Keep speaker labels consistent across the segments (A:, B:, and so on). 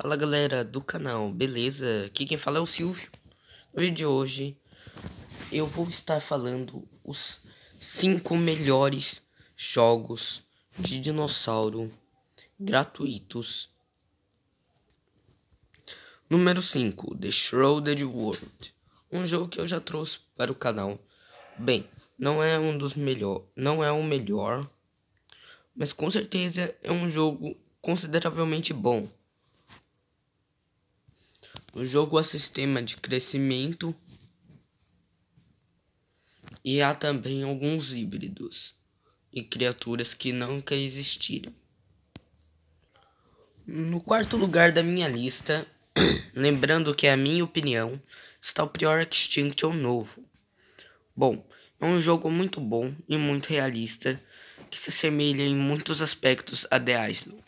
A: Fala galera do canal, beleza? Aqui quem fala é o Silvio. No vídeo de hoje eu vou estar falando os 5 melhores jogos de dinossauro gratuitos. Número 5, The Shrouded World. Um jogo que eu já trouxe para o canal. Bem, não é um dos melhores, não é o melhor, mas com certeza é um jogo consideravelmente bom o jogo é sistema de crescimento e há também alguns híbridos e criaturas que nunca existiram. No quarto lugar da minha lista, lembrando que é a minha opinião, está o Prior Extinction é novo. Bom, é um jogo muito bom e muito realista que se assemelha em muitos aspectos a The Island.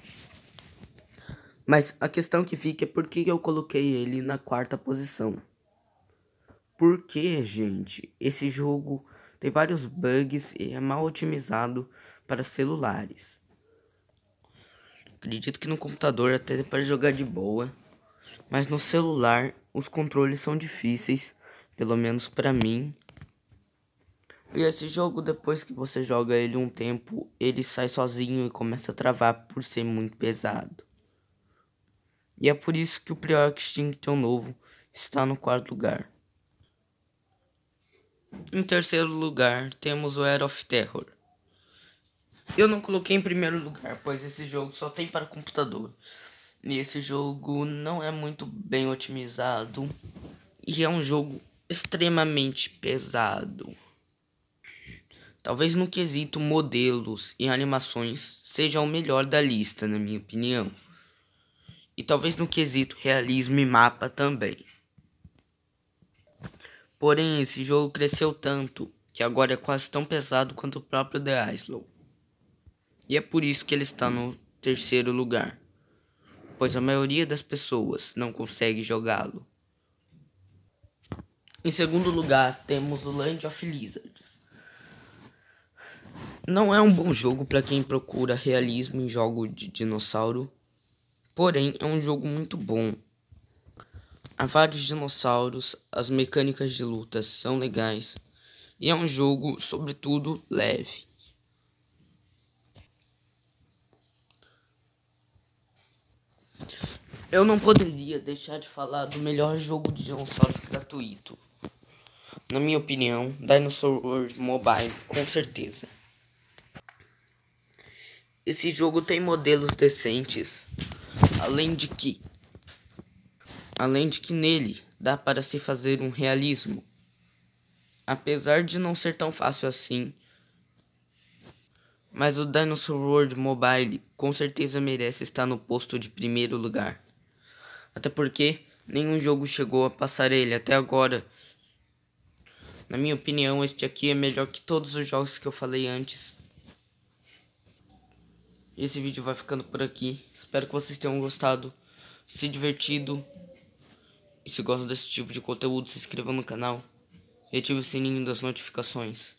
A: Mas a questão que fica é por que eu coloquei ele na quarta posição. Porque, gente, esse jogo tem vários bugs e é mal otimizado para celulares. Acredito que no computador até dá para jogar de boa, mas no celular os controles são difíceis, pelo menos para mim. E esse jogo depois que você joga ele um tempo, ele sai sozinho e começa a travar por ser muito pesado. E é por isso que o pior Extinction é novo está no quarto lugar. Em terceiro lugar, temos o Era of Terror. Eu não coloquei em primeiro lugar, pois esse jogo só tem para computador. E esse jogo não é muito bem otimizado. E é um jogo extremamente pesado. Talvez no quesito modelos e animações seja o melhor da lista, na minha opinião e talvez no quesito realismo e mapa também. Porém, esse jogo cresceu tanto que agora é quase tão pesado quanto o próprio The Island. E é por isso que ele está no terceiro lugar, pois a maioria das pessoas não consegue jogá-lo. Em segundo lugar, temos o Land of Lizards. Não é um bom jogo para quem procura realismo em jogo de dinossauro Porém, é um jogo muito bom. Há vários dinossauros, as mecânicas de luta são legais e é um jogo, sobretudo, leve. Eu não poderia deixar de falar do melhor jogo de dinossauros gratuito. Na minha opinião, Dinosaur World Mobile, com certeza. Esse jogo tem modelos decentes, Além de que além de que nele dá para se fazer um realismo. Apesar de não ser tão fácil assim, mas o Dinosaur World Mobile com certeza merece estar no posto de primeiro lugar. Até porque nenhum jogo chegou a passar ele até agora. Na minha opinião, este aqui é melhor que todos os jogos que eu falei antes. Esse vídeo vai ficando por aqui. Espero que vocês tenham gostado, se divertido. E se gostam desse tipo de conteúdo, se inscreva no canal e ative o sininho das notificações.